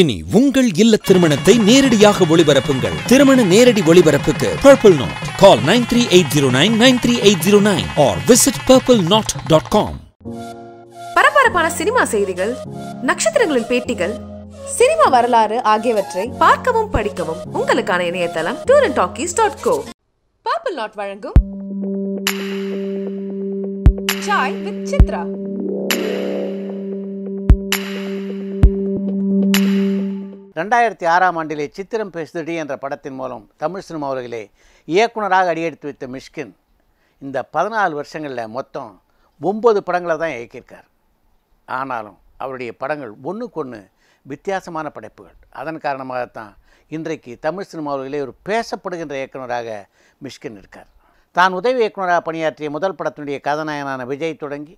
இனி உங்கள் இல்ல திருமணத்தை நேரடியாக ஒளிபரப்புங்கள் திருமண நேரடி ஒளிபரப்புக்கு purple knot call nine three eight zero nine nine three eight zero nine or visit purple knot dot com பரபரப்பான சினிமா செய்திகள் நட்சத்திரங்களின் பேட்டிகள் சினிமா வரலாறு ஆகியவற்றை பார்க்கவும் படிக்கவும் உங்களுக்கான இணையதளம் touring talkies dot go purple knot வழங்கும் சாய் வித் சித்ரா ரெண்டாயிரத்தி ஆறாம் ஆண்டிலே சித்திரம் பேசுதடி என்ற படத்தின் மூலம் தமிழ் சினிமா உலகிலே இயக்குனராக அடியெடுத்து வைத்த மிஷ்கின் இந்த பதினாலு வருஷங்களில் மொத்தம் ஒம்பது படங்களை தான் இயக்கியிருக்கார் ஆனாலும் அவருடைய படங்கள் ஒன்றுக்கு ஒன்று வித்தியாசமான படைப்புகள் அதன் காரணமாகத்தான் இன்றைக்கு தமிழ் சினிமா உலகிலே ஒரு பேசப்படுகின்ற இயக்குனராக மிஷ்கின் இருக்கார் தான் உதவி இயக்குனராக பணியாற்றிய முதல் படத்தினுடைய கதாநாயகனான விஜய் தொடங்கி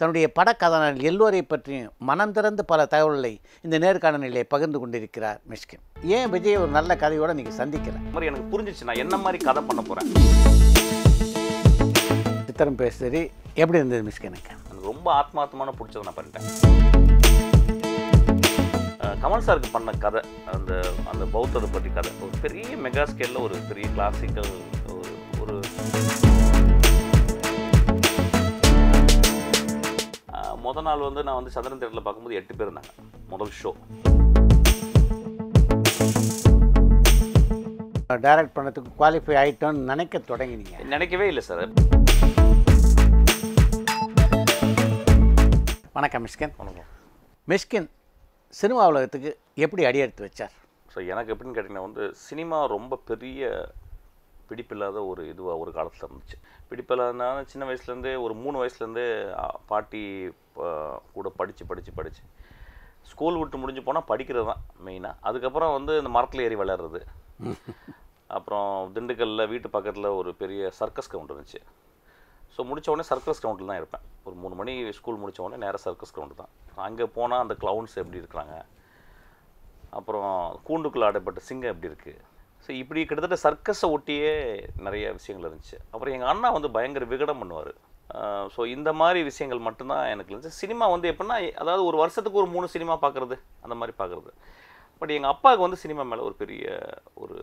தன்னுடைய படக்கதனால் எல்லோரை பற்றியும் மனம் திறந்து பல தகவல்களை இந்த நேர்காணலிலே பகிர்ந்து கொண்டிருக்கிறார் மிஷ்கின் ஏன் விஜய் ஒரு நல்ல கதையோடு நீங்க சந்திக்கிறேன் எனக்கு புரிஞ்சிச்சு நான் என்ன மாதிரி கதை பண்ண போகிறேன் சித்திரம் பேசுறது எப்படி இருந்தது மிஷ்கின் எனக்கு எனக்கு ரொம்ப ஆத்மார்த்தமான பிடிச்சது நான் பண்ணிட்டேன் கமல் சாருக்கு பண்ண கதை அந்த அந்த பௌத்தத்தை பற்றி கதை ஒரு பெரிய மெகா ஸ்கேலில் ஒரு பெரிய கிளாசிக்கல் ஒரு ஒரு மொதல் நாள் வந்து நான் வந்து சந்திரன் தேட்டரில் பார்க்கும்போது எட்டு பேர் இருந்தாங்க முதல் ஷோ டைரக்ட் பண்ணதுக்கு குவாலிஃபை ஆகிட்டோம்னு நினைக்க தொடங்கினீங்க நினைக்கவே இல்லை சார் வணக்கம் மிஷ்கின் வணக்கம் மிஷ்கின் சினிமா உலகத்துக்கு எப்படி அடியெடுத்து வச்சார் ஸோ எனக்கு எப்படின்னு கேட்டிங்கன்னா வந்து சினிமா ரொம்ப பெரிய பிடிப்பில்லாத ஒரு இதுவாக ஒரு காலத்தில் இருந்துச்சு பிடிப்பில்லாதனால சின்ன வயசுலேருந்தே ஒரு மூணு வயசுலேருந்தே பாட்டி கூட படித்து படித்து படித்து ஸ்கூல் விட்டு முடிஞ்சு போனால் படிக்கிறது தான் மெயினாக அதுக்கப்புறம் வந்து இந்த மரத்தில் ஏறி விளையாடுறது அப்புறம் திண்டுக்கல்லில் வீட்டு பக்கத்தில் ஒரு பெரிய சர்க்கஸ் கவுண்ட் இருந்துச்சு ஸோ முடித்த உடனே சர்க்கஸ் கவுண்டில் தான் இருப்பேன் ஒரு மூணு மணி ஸ்கூல் முடித்த உடனே நேராக சர்க்கஸ் கவுண்டு தான் அங்கே போனால் அந்த க்ளவுன்ஸ் எப்படி இருக்கிறாங்க அப்புறம் கூண்டுக்குள்ளே ஆடப்பட்ட சிங்கம் எப்படி இருக்குது ஸோ இப்படி கிட்டத்தட்ட சர்க்கஸை ஒட்டியே நிறைய விஷயங்கள் இருந்துச்சு அப்புறம் எங்கள் அண்ணா வந்து பயங்கர விகடம் பண்ணுவார் ஸோ இந்த மாதிரி விஷயங்கள் மட்டும்தான் எனக்கு இருந்துச்சு சினிமா வந்து எப்படின்னா அதாவது ஒரு வருஷத்துக்கு ஒரு மூணு சினிமா பார்க்குறது அந்த மாதிரி பார்க்குறது பட் எங்கள் அப்பாவுக்கு வந்து சினிமா மேலே ஒரு பெரிய ஒரு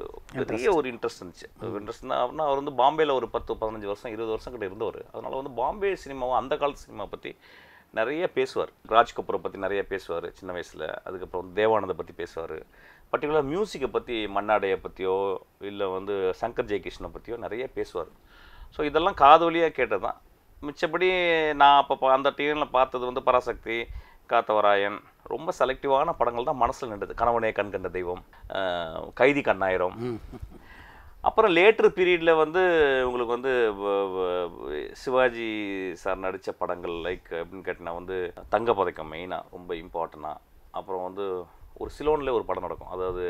பெரிய ஒரு இன்ட்ரெஸ்ட் இருந்துச்சு இன்ட்ரெஸ்ட் அப்படின்னா அவர் வந்து பாம்பேயில் ஒரு பத்து பதினஞ்சு வருஷம் இருபது வருஷம் கிட்ட இருந்தவர் அதனால் வந்து பாம்பே சினிமாவும் அந்த காலத்து சினிமா பற்றி நிறைய பேசுவார் ராஜ்கபூரை பற்றி நிறைய பேசுவார் சின்ன வயசில் அதுக்கப்புறம் தேவானந்தை பற்றி பேசுவார் பர்டிகுலர் மியூசிக்கை பற்றி மன்னாடையை பற்றியோ இல்லை வந்து சங்கர் ஜெயகிருஷ்ணனை பற்றியோ நிறைய பேசுவார் ஸோ இதெல்லாம் காதொலியாக கேட்டது தான் மிச்சப்படி நான் அப்போ அந்த டீனில் பார்த்தது வந்து பராசக்தி காத்தவராயன் ரொம்ப செலக்டிவான படங்கள் தான் மனசில் நின்றது கணவனே கண் கண்ட தெய்வம் கைதி கண்ணாயிரம் அப்புறம் லேட்டர் பீரியடில் வந்து உங்களுக்கு வந்து சிவாஜி சார் நடித்த படங்கள் லைக் அப்படின்னு கேட்டிங்கன்னா வந்து தங்க பதக்கம் மெயினாக ரொம்ப இம்பார்ட்டண்ட்டாக அப்புறம் வந்து ஒரு சிலோனில் ஒரு படம் நடக்கும் அதாவது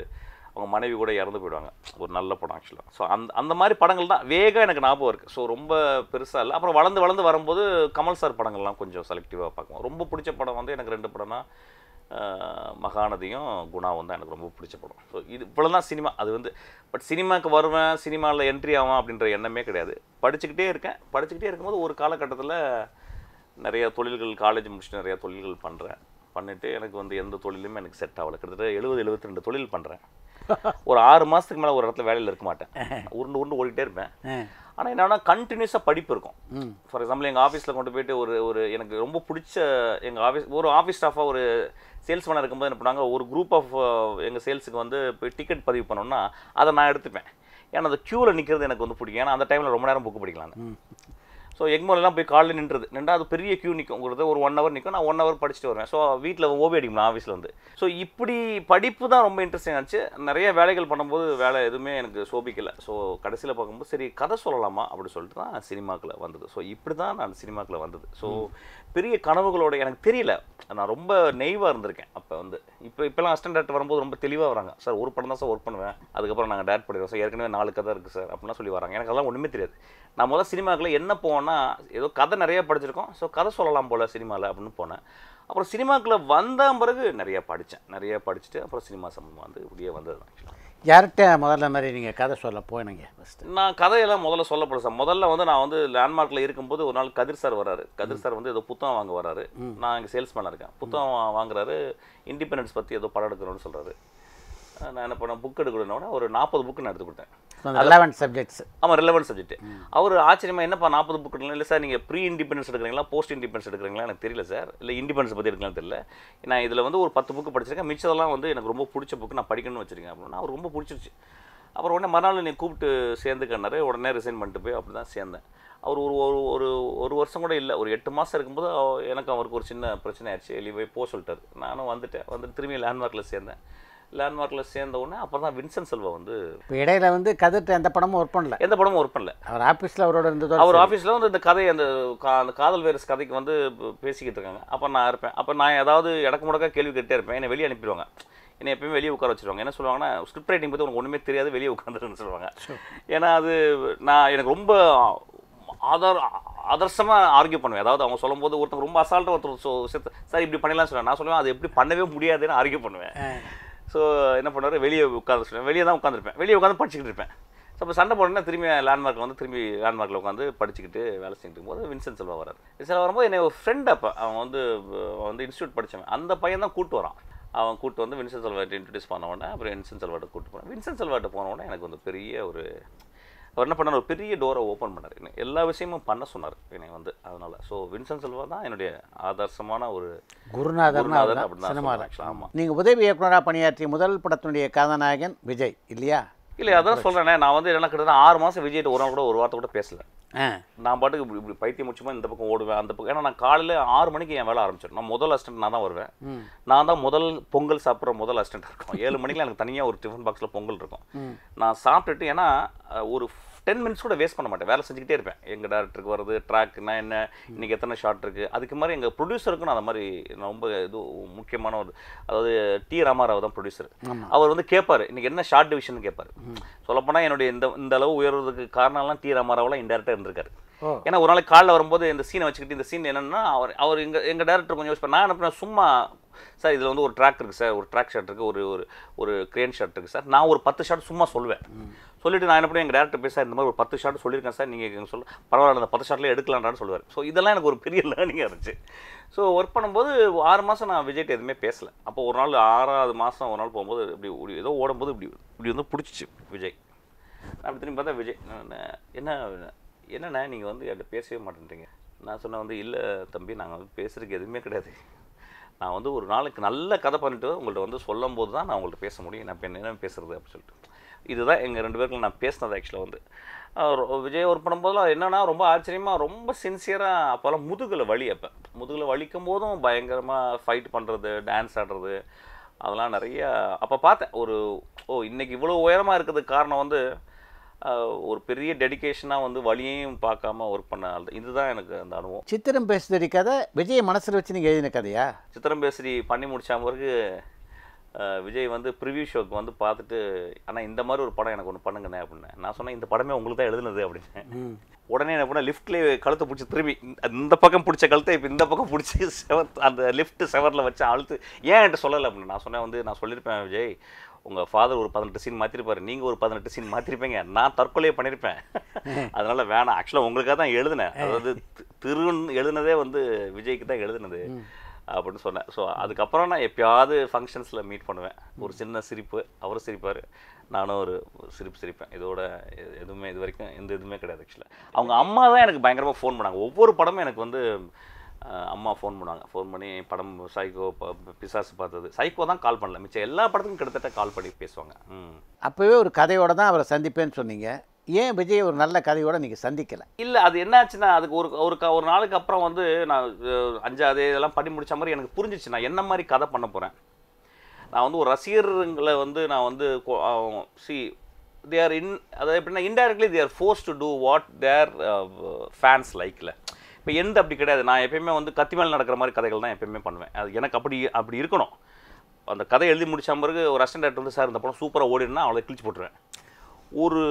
அவங்க மனைவி கூட இறந்து போயிடுவாங்க ஒரு நல்ல படம் ஆக்சுவலாக ஸோ அந்த அந்த மாதிரி படங்கள் தான் வேகம் எனக்கு ஞாபகம் இருக்குது ஸோ ரொம்ப பெருசாக இல்லை அப்புறம் வளர்ந்து வளர்ந்து வரும்போது கமல் சார் படங்கள்லாம் கொஞ்சம் செலக்டிவாக பார்க்குவோம் ரொம்ப பிடிச்ச படம் வந்து எனக்கு ரெண்டு படம்னா மகாநதியும் குணாவும் தான் எனக்கு ரொம்ப பிடிச்ச படம் ஸோ இது இவ்வளோ தான் சினிமா அது வந்து பட் சினிமாவுக்கு வருவேன் சினிமாவில் என்ட்ரி ஆவான் அப்படின்ற எண்ணமே கிடையாது படிச்சுக்கிட்டே இருக்கேன் படிச்சுக்கிட்டே இருக்கும்போது ஒரு காலகட்டத்தில் நிறையா தொழில்கள் காலேஜ் முடிச்சுட்டு நிறையா தொழில்கள் பண்ணுறேன் பண்ணிவிட்டு எனக்கு வந்து எந்த தொழிலுமே எனக்கு செட் ஆகலை கிட்டத்தட்ட எழுபது எழுபத்தி ரெண்டு தொழில் பண்ணுறேன் ஒரு ஆறு மாதத்துக்கு மேலே ஒரு இடத்துல வேலையில் இருக்க மாட்டேன் உருண்டு உருண்டு ஓடிட்டே இருப்பேன் ஆனால் என்னென்னா கண்டினியூஸாக படிப்பு இருக்கும் ஃபார் எக்ஸாம்பிள் எங்கள் ஆஃபீஸில் கொண்டு போயிட்டு ஒரு ஒரு எனக்கு ரொம்ப பிடிச்ச எங்கள் ஆஃபீஸ் ஒரு ஆஃபீஸ் ஸ்டாஃபாக ஒரு சேல்ஸ்மேனாக இருக்கும்போது என்ன பண்ணாங்க ஒரு குரூப் ஆஃப் எங்கள் சேல்ஸுக்கு வந்து போய் டிக்கெட் பதிவு பண்ணோம்னா அதை நான் எடுத்துப்பேன் ஏன்னா அந்த க்யூவில் நிற்கிறது எனக்கு வந்து பிடிக்கும் ஏன்னா அந்த டைமில் ரொம்ப நேரம் புக்கு படிக்கலாம் ஸோ எக்மோலெலாம் போய் காலையில் நின்றுது நின்றா அது பெரிய க்யூ நிற்கும் உங்களுக்கு ஒரு ஒன் ஹவர் நிற்கும் நான் ஒன் ஹவர் படிச்சுட்டு வருவேன் ஸோ வீட்டில் ஓவி அடிக்கணும் ஆஃபீஸில் வந்து ஸோ இப்படி படிப்பு தான் ரொம்ப இன்ட்ரெஸ்டிங் ஆச்சு நிறைய வேலைகள் பண்ணும்போது வேலை எதுவுமே எனக்கு சோபிக்கலை ஸோ கடைசியில் பார்க்கும்போது சரி கதை சொல்லலாமா அப்படி சொல்லிட்டு தான் சினிமாக்கில் வந்தது ஸோ இப்படி தான் நான் சினிமாக்கில் வந்தது ஸோ பெரிய கனவுகளோட எனக்கு தெரியல நான் ரொம்ப நெய்வாக இருந்திருக்கேன் அப்போ வந்து இப்போ இப்போலாம் அஸ்டன் வரும்போது ரொம்ப தெளிவாக வராங்க சார் ஒரு படம் தான் சார் ஒர்க் பண்ணுவேன் அதுக்கப்புறம் நாங்கள் டேரக்ட் பண்ணிடுவோம் சார் ஏற்கனவே நாலு கதை இருக்குது சார் அப்படிலாம் சொல்லி வராங்க எனக்கு அதெல்லாம் ஒன்றுமே தெரியாது நான் முதல்ல சினிமாக்கில் என்ன போனேன் என்னென்னா ஏதோ கதை நிறைய படிச்சிருக்கோம் ஸோ கதை சொல்லலாம் போல் சினிமாவில் அப்படின்னு போனேன் அப்புறம் சினிமாக்குள்ளே வந்த பிறகு நிறையா படித்தேன் நிறையா படிச்சுட்டு அப்புறம் சினிமா சம்பந்தமாக வந்து இப்படியே வந்தது தான் யார்கிட்ட முதல்ல மாதிரி நீங்கள் கதை சொல்ல போயினுங்க ஃபஸ்ட்டு நான் கதையெல்லாம் முதல்ல சொல்லப்படும் சார் முதல்ல வந்து நான் வந்து லேண்ட்மார்க்கில் இருக்கும்போது ஒரு நாள் கதிர் சார் வராரு கதிர் சார் வந்து ஏதோ புத்தகம் வாங்க வர்றாரு நான் இங்கே சேல்ஸ்மேனாக இருக்கேன் புத்தகம் வாங்குறாரு இண்டிபெண்டன்ஸ் பற்றி ஏதோ படம் எடுக்கணும்னு சொல்கிறாரு நான் என்ன பண்ணேன் புக் எடுக்கணும்னா ஒரு நாற்பது புக்கு நான் எடுத்து கொடுத்தேன் ரிலவெண்ட் சப்ஜெக்ட்ஸ் ஆமாம் ரிலவெண்ட் சப்ஜெக்ட் அவர் ஆச்சரியமாக என்னப்பா நாற்பது புக் இல்லை சார் நீங்கள் ப்ரீ இண்டிபெண்டன்ஸ் எடுக்கிறீங்களா போஸ்ட் இண்டிபெண்டன்ஸ் எடுக்கிறீங்களா எனக்கு தெரியல சார் இல்லை இண்டிபெண்டன்ஸ் பற்றி எடுக்கலாம் தெரியல நான் இதில் வந்து ஒரு பத்து புக்கு படிச்சிருக்கேன் மிச்சதெல்லாம் வந்து எனக்கு ரொம்ப பிடிச்ச புக்கு நான் படிக்கணும்னு வச்சுருக்கேன் அப்படின்னா அவர் ரொம்ப பிடிச்சிருச்சு அப்புறம் உடனே மறுநாள் நீ கூப்பிட்டு சேர்ந்துக்கன்னாரு உடனே ரிசைன் பண்ணிட்டு போய் அப்படி தான் சேர்ந்தேன் அவர் ஒரு ஒரு ஒரு ஒரு வருஷம் கூட இல்லை ஒரு எட்டு மாதம் இருக்கும்போது எனக்கு அவருக்கு ஒரு சின்ன பிரச்சனை ஆயிடுச்சு வெளியே போய் போக சொல்லிட்டார் நானும் வந்துட்டேன் வந்துட்டு திரும்பி லேண்ட்மார்க்கில் சேர்ந்தேன் லேண்ட்மார்க்கில் சேர்ந்த உடனே அப்புறம் தான் வின்சன் செல்வா வந்து இப்போ இடையில வந்து கதிர்ட்டு எந்த படமும் ஒர்க் பண்ணல எந்த படமும் ஒர்க் பண்ணல அவர் ஆஃபீஸில் அவரோட இருந்தது அவர் ஆஃபீஸில் வந்து இந்த கதை அந்த அந்த காதல் வைரஸ் கதைக்கு வந்து பேசிக்கிட்டு இருக்காங்க அப்போ நான் இருப்பேன் அப்போ நான் ஏதாவது இடக்கு முடக்கா கேள்வி கேட்டே இருப்பேன் என்னை வெளியே அனுப்பிடுவாங்க என்னை எப்பயுமே வெளியே உட்கார வச்சுருவாங்க என்ன சொல்லுவாங்கன்னா ஸ்கிரிப்ட் ரைட்டிங் பற்றி உனக்கு ஒன்றுமே தெரியாது வெளியே உட்காந்துருன்னு சொல்லுவாங்க ஏன்னா அது நான் எனக்கு ரொம்ப ஆதார் ஆதர்சமாக ஆர்கியூ பண்ணுவேன் அதாவது அவங்க சொல்லும்போது ஒருத்தர் ரொம்ப அசால்ட்டாக ஒருத்தர் சார் இப்படி பண்ணலாம்னு சொல்லுவேன் நான் சொல்லுவேன் அது எப்படி பண்ணவே முடியாதுன்னு ஆர்கியூ பண்ணுவேன் ஸோ என்ன பண்ணுவார் வெளியே உட்காந்து சொல்லுவேன் வெளியே தான் உட்காந்துருப்பேன் வெளியே உட்காந்து படிச்சுக்கிட்டு இருப்பேன் ஸோ இப்போ சண்டை போடணும்னா திரும்பி லேண்ட்மார்க்கில் வந்து திரும்பி லேண்ட்மார்க்கில் உட்காந்து படிச்சுக்கிட்டு வேலை செஞ்சுட்டு இருக்கும்போது வின்சென்ட் செல்வா வராது செல்வா வரும்போது என்னை ஒரு ஃப்ரெண்ட் அப்போ அவன் வந்து வந்து இன்ஸ்டியூட் படித்தவன் அந்த பையன் தான் கூட்டு வரான் அவன் கூட்டு வந்து வின்சென்ட் செல்வாட்டை இன்ட்ரடியூஸ் பண்ண உடனே அப்புறம் வின்சென்ட் செல்வாட்டை கூட்டு போனேன் வின்சென்ட் செல்வாட்டை போன உடனே எனக்கு வந்து பெரிய ஒரு அவர் என்ன பண்ணார் ஒரு பெரிய டோரை ஓப்பன் பண்ணார் என்னை எல்லா விஷயமும் பண்ண சொன்னார் என்னை வந்து அதனால் ஸோ வின்சன் செல்வா தான் என்னுடைய ஆதர்சமான ஒரு குருநாதர் அப்படின்னு ஆமாம் நீங்கள் உதவி இயக்குனராக பணியாற்றிய முதல் படத்தினுடைய கதாநாயகன் விஜய் இல்லையா இல்லை அதான் சொல்கிறேன் நான் வந்து என்ன கிட்ட ஆறு மாதம் விஜய்ட்டு ஒரு நாள் கூட ஒரு வார்த்தை கூட பேசலை நான் பாட்டுக்கு இப்படி இப்படி பைத்தியம் முடிச்சுமா இந்த பக்கம் ஓடுவேன் அந்த பக்கம் ஏன்னா நான் காலையில் ஆறு மணிக்கு என் வேலை ஆரம்பிச்சிடும் நான் முதல் அஸ்டன்ட் நான் தான் வருவேன் நான் தான் முதல் பொங்கல் சாப்பிட்ற முதல் அஸ்டன்ட் இருக்கும் ஏழு மணிக்கு எனக்கு தனியாக ஒரு டிஃபன் பாக்ஸில் பொங்கல் இருக்கும் நான் சாப்பிட்டுட்டு ஏன்னா ஒரு டென் மினிட்ஸ் கூட வேஸ்ட் பண்ண மாட்டேன் வேலை செஞ்சுக்கிட்டே இருப்பேன் எங்கள் டேரக்டருக்கு வருது ட்ராக்னா என்ன இன்றைக்கி எத்தனை ஷார்ட் இருக்குது அதுக்கு மாதிரி எங்கள் ப்ரொடியூசருக்கும் நான் அந்த மாதிரி ரொம்ப இது முக்கியமான ஒரு அதாவது டி ராமாராவ் தான் ப்ரொடியூசர் அவர் வந்து கேட்பார் இன்றைக்கி என்ன ஷார்ட் டிவிஷன் கேட்பார் சொல்லப்போனால் என்னுடைய இந்த இந்த அளவு உயர்வதுக்கு காரணம்லாம் டி ராமாராவெலாம் இன்டெரக்டாக இருந்திருக்காரு ஏன்னா ஒரு நாளைக்கு காலைல வரும்போது இந்த சீனை வச்சுக்கிட்டு இந்த சீன் என்னன்னா அவர் அவர் எங்கள் எங்கள் டேரக்டர் கொஞ்சம் யூஸ் பண்ண நான் அனுப்பின சும்மா சார் இதில் வந்து ஒரு ட்ராக் இருக்குது சார் ஒரு ட்ராக் ஷர்ட் இருக்குது ஒரு ஒரு க்ரேன் கிரேன் ஷர்ட் இருக்குது சார் நான் ஒரு பத்து ஷார்ட் சும்மா சொல்லுவேன் சொல்லிட்டு நான் என்ன பண்ணி எங்கள் டேரக்டர் பேச இந்த மாதிரி ஒரு பத்து ஷாட் சொல்லியிருக்கேன் சார் நீங்கள் சொல்ல பரவாயில்ல அந்த பத்து ஷாட்லேயே எடுக்கலான்டான்னு சொல்லுவார் ஸோ இதெல்லாம் எனக்கு ஒரு பெரிய லேர்னிங்காக இருந்துச்சு ஸோ ஒர்க் பண்ணும்போது ஆறு மாதம் நான் விஜய்ட்டு எதுவுமே பேசலை அப்போ ஒரு நாள் ஆறாவது மாதம் ஒரு நாள் போகும்போது இப்படி ஏதோ ஓடும்போது இப்படி இப்படி வந்து பிடிச்சிச்சு விஜய் அப்படி திரும்பி பார்த்தா விஜய் என்ன என்னண்ணா நீங்கள் வந்து என்கிட்ட பேசவே மாட்டேன்றீங்க நான் சொன்னேன் வந்து இல்லை தம்பி நாங்கள் வந்து பேசுகிறதுக்கு எதுவுமே கிடையாது நான் வந்து ஒரு நாளைக்கு நல்ல கதை பண்ணிட்டு உங்கள்கிட்ட வந்து சொல்லும் போது தான் நான் உங்கள்கிட்ட பேச முடியும் நான் இப்போ என்ன பேசுகிறது அப்படின்னு சொல்லிட்டு இதுதான் எங்கள் ரெண்டு பேருக்கும் நான் பேசினது ஆக்சுவலாக வந்து விஜய் ஒர்க் பண்ணும்போதெல்லாம் என்னென்னா ரொம்ப ஆச்சரியமாக ரொம்ப சின்சியராக அப்போல்லாம் முதுகில் வலி அப்போ முதுகில் வலிக்கும் போதும் பயங்கரமாக ஃபைட் பண்ணுறது டான்ஸ் ஆடுறது அதெல்லாம் நிறையா அப்போ பார்த்தேன் ஒரு ஓ இன்றைக்கி இவ்வளோ உயரமாக இருக்கிறதுக்கு காரணம் வந்து ஒரு பெரிய டெடிக்கேஷனாக வந்து வழியையும் பார்க்காம ஒர்க் பண்ண இதுதான் எனக்கு அந்த அனுபவம் சித்திரம் பேசுதடி கதை விஜய் மனசில் வச்சு நீங்கள் எழுதின கதையா சித்திரம் பேசுடி பண்ணி முடித்த பிறகு விஜய் வந்து ப்ரிவியூ ஷோக்கு வந்து பார்த்துட்டு ஆனால் இந்த மாதிரி ஒரு படம் எனக்கு ஒன்று பண்ணுங்கண்ணே அப்படின்னு நான் சொன்னேன் இந்த படமே உங்களுக்கு தான் எழுதுனது அப்படின்னு உடனே என்ன பண்ண லிஃப்ட்லேயே கழுத்தை பிடிச்சி திரும்பி இந்த பக்கம் பிடிச்ச கழுத்தை இப்போ இந்த பக்கம் பிடிச்சி செவர் அந்த லிஃப்ட் செவரில் வச்சு அழுத்து ஏன் என்கிட்ட சொல்லலை அப்படின்னு நான் சொன்னேன் வந்து நான் சொல்லியிருப்பேன் விஜய் உங்கள் ஃபாதர் ஒரு பதினெட்டு சீன் மாற்றிருப்பார் நீங்கள் ஒரு பதினெட்டு சீன் மாற்றிருப்பீங்க நான் தற்கொலையே பண்ணியிருப்பேன் அதனால் வேணாம் ஆக்சுவலாக உங்களுக்காக தான் எழுதினேன் அதாவது திருன்னு எழுதுனதே வந்து விஜய்க்கு தான் எழுதினது அப்படின்னு சொன்னேன் ஸோ அதுக்கப்புறம் நான் எப்பயாவது ஃபங்க்ஷன்ஸில் மீட் பண்ணுவேன் ஒரு சின்ன சிரிப்பு அவரும் சிரிப்பார் நானும் ஒரு சிரிப்பு சிரிப்பேன் இதோட எதுவுமே இது வரைக்கும் எந்த இதுவுமே கிடையாது ஆக்சுவலாக அவங்க அம்மா தான் எனக்கு பயங்கரமாக ஃபோன் பண்ணாங்க ஒவ்வொரு படமும் எனக்கு வந்து அம்மா ஃபோன் பண்ணுவாங்க ஃபோன் பண்ணி படம் சைக்கோ பிசாசு பார்த்தது சைக்கோ தான் கால் பண்ணல மிச்சம் எல்லா படத்துக்கும் கிட்டத்தட்ட கால் பண்ணி பேசுவாங்க அப்போவே ஒரு கதையோடு தான் அவரை சந்திப்பேன்னு சொன்னீங்க ஏன் விஜய் ஒரு நல்ல கதையோடு நீங்கள் சந்திக்கலை இல்லை அது என்னாச்சுன்னா அதுக்கு ஒரு ஒரு ஒரு நாளுக்கு அப்புறம் வந்து நான் அஞ்சாவது இதெல்லாம் பண்ணி முடித்த மாதிரி எனக்கு புரிஞ்சிச்சு நான் என்ன மாதிரி கதை பண்ண போகிறேன் நான் வந்து ஒரு ரசிகர்களை வந்து நான் வந்து சி தே ஆர் இன் அதாவது எப்படின்னா indirectly they are force to do what their fans லைக்கில் இப்போ எந்த அப்படி கிடையாது நான் எப்பயுமே வந்து கத்தி மேலே நடக்கிற மாதிரி கதைகள் தான் எப்பயுமே பண்ணுவேன் அது எனக்கு அப்படி அப்படி இருக்கணும் அந்த கதை எழுதி முடித்த பிறகு ஒரு அசிஸ்டன்ட் டேரக்டர் வந்து சார் இந்த படம் சூப்பராக ஓடினா அவளை கிழிச்சு போட்டுருவேன் ஒரு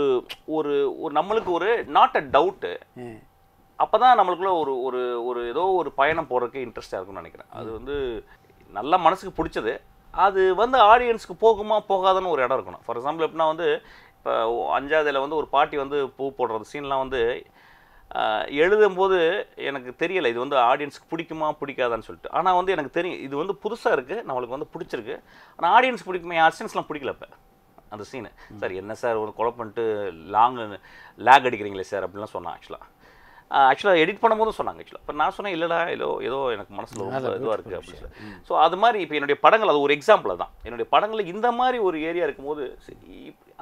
ஒரு ஒரு நம்மளுக்கு ஒரு நாட் அ டவுட்டு அப்போ தான் நம்மளுக்குள்ள ஒரு ஒரு ஒரு ஏதோ ஒரு பயணம் போகிறதுக்கு இன்ட்ரெஸ்டாக இருக்கும்னு நினைக்கிறேன் அது வந்து நல்லா மனசுக்கு பிடிச்சது அது வந்து ஆடியன்ஸுக்கு போகுமா போகாதுன்னு ஒரு இடம் இருக்கணும் ஃபார் எக்ஸாம்பிள் எப்படின்னா வந்து இப்போ அஞ்சாவதில் வந்து ஒரு பாட்டி வந்து பூ போடுறது சீன்லாம் வந்து எழுதும்போது எனக்கு தெரியலை இது வந்து ஆடியன்ஸுக்கு பிடிக்குமா பிடிக்காதான்னு சொல்லிட்டு ஆனால் வந்து எனக்கு தெரியும் இது வந்து புதுசாக இருக்குது நம்மளுக்கு வந்து பிடிச்சிருக்கு ஆனால் ஆடியன்ஸ் பிடிக்குமே ஆடியன்ஸ்லாம் பிடிக்கல இப்போ அந்த சீனு சார் என்ன சார் ஒரு கொலை பண்ணிட்டு லாங் லேக் அடிக்கிறீங்களே சார் அப்படிலாம் சொன்னான் ஆக்சுவலாக ஆக்சுவலாக எடிட் பண்ணும்போது சொன்னாங்க ஆக்சுவலாக இப்போ நான் சொன்னேன் இல்லைடா ஏதோ ஏதோ எனக்கு மனசில் ரொம்ப இதுவாக இருக்குது அப்படின்னு சொல்லி ஸோ அது மாதிரி இப்போ என்னுடைய படங்கள் அது ஒரு எக்ஸாம்பிள் தான் என்னுடைய படங்களில் இந்த மாதிரி ஒரு ஏரியா இருக்கும்போது